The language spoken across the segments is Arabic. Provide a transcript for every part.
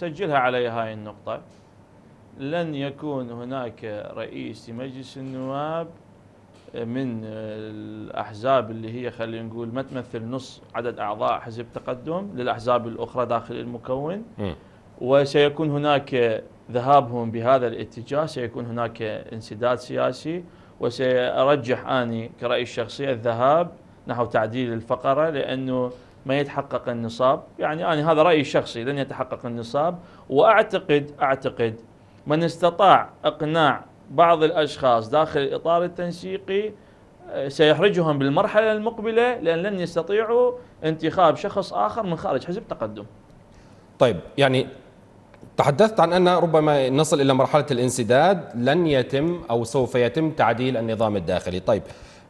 سجلها علي هاي النقطة لن يكون هناك رئيس لمجلس النواب من الأحزاب اللي هي خلينا نقول ما تمثل نص عدد أعضاء حزب تقدم للأحزاب الأخرى داخل المكون وسيكون هناك ذهابهم بهذا الاتجاه سيكون هناك انسداد سياسي وسأرجح أني كرأيي الشخصي الذهاب نحو تعديل الفقرة لأنه ما يتحقق النصاب يعني أنا هذا رأيي الشخصي لن يتحقق النصاب وأعتقد أعتقد من استطاع إقناع بعض الأشخاص داخل الإطار التنسيقي آه، سيحرجهم بالمرحلة المقبلة لأن لن يستطيعوا انتخاب شخص آخر من خارج حزب تقدم طيب يعني تحدثت عن أن ربما نصل إلى مرحلة الانسداد لن يتم أو سوف يتم تعديل النظام الداخلي طيب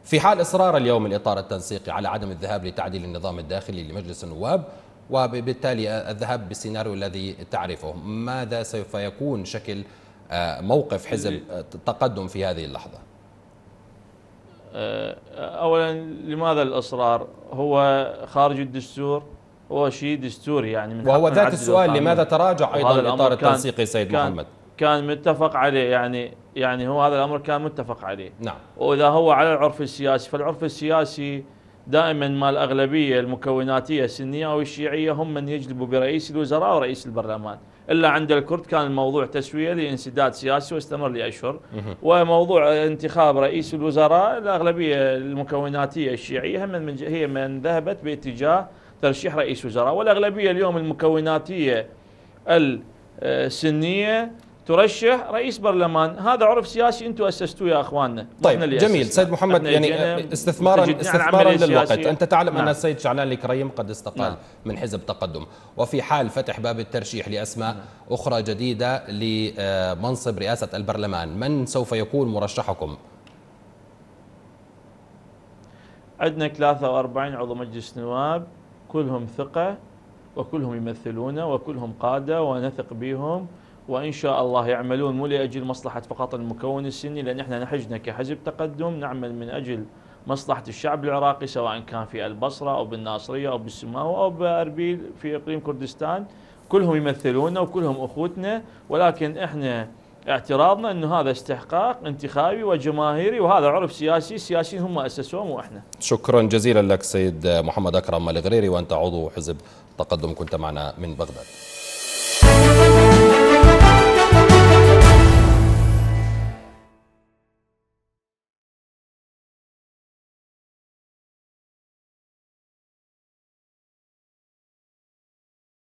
في حال إصرار اليوم الإطار التنسيقي على عدم الذهاب لتعديل النظام الداخلي لمجلس النواب وبالتالي الذهاب بالسيناريو الذي تعرفه ماذا سوف يكون شكل آه، موقف حزب التقدم في هذه اللحظة آه، أولا لماذا الإصرار هو خارج الدستور هو شيء دستوري يعني من وهو ذات السؤال لماذا تراجع أيضا الإطار التنسيقي سيد محمد كان متفق عليه يعني يعني هو هذا الامر كان متفق عليه نعم واذا هو على العرف السياسي فالعرف السياسي دائما ما الاغلبيه المكوناتيه السنيه او الشيعيه هم من يجلبوا برئيس الوزراء ورئيس البرلمان الا عند الكرد كان الموضوع تسويه لانسداد سياسي واستمر لاشهر وموضوع انتخاب رئيس الوزراء الاغلبيه المكوناتيه الشيعيه هم من هي من ذهبت باتجاه ترشيح رئيس وزراء والاغلبيه اليوم المكوناتيه السنيه آه، ترشح رئيس برلمان هذا عرف سياسي انتم اسستوه يا اخواننا طيب اللي جميل سيد محمد يعني استثمارا استثمارا للوقت انت تعلم نعم. ان السيد شعلان الكريم قد استقال نعم. من حزب تقدم وفي حال فتح باب الترشيح لاسماء نعم. اخرى جديده لمنصب رئاسه البرلمان من سوف يكون مرشحكم عندنا 43 عضو مجلس نواب كلهم ثقه وكلهم يمثلونا وكلهم قاده ونثق بهم وإن شاء الله يعملون مو لأجل مصلحة فقط المكون السني لأن احنا نحجنا كحزب تقدم نعمل من أجل مصلحة الشعب العراقي سواء كان في البصرة أو بالناصرية أو بالسماوة أو بأربيل في إقليم كردستان كلهم يمثلونا وكلهم أخوتنا ولكن احنا اعتراضنا انه هذا استحقاق انتخابي وجماهيري وهذا عرف سياسي السياسيين هم اسسوه مو احنا. شكرا جزيلا لك سيد محمد اكرم الغريري وانت عضو حزب تقدم كنت معنا من بغداد.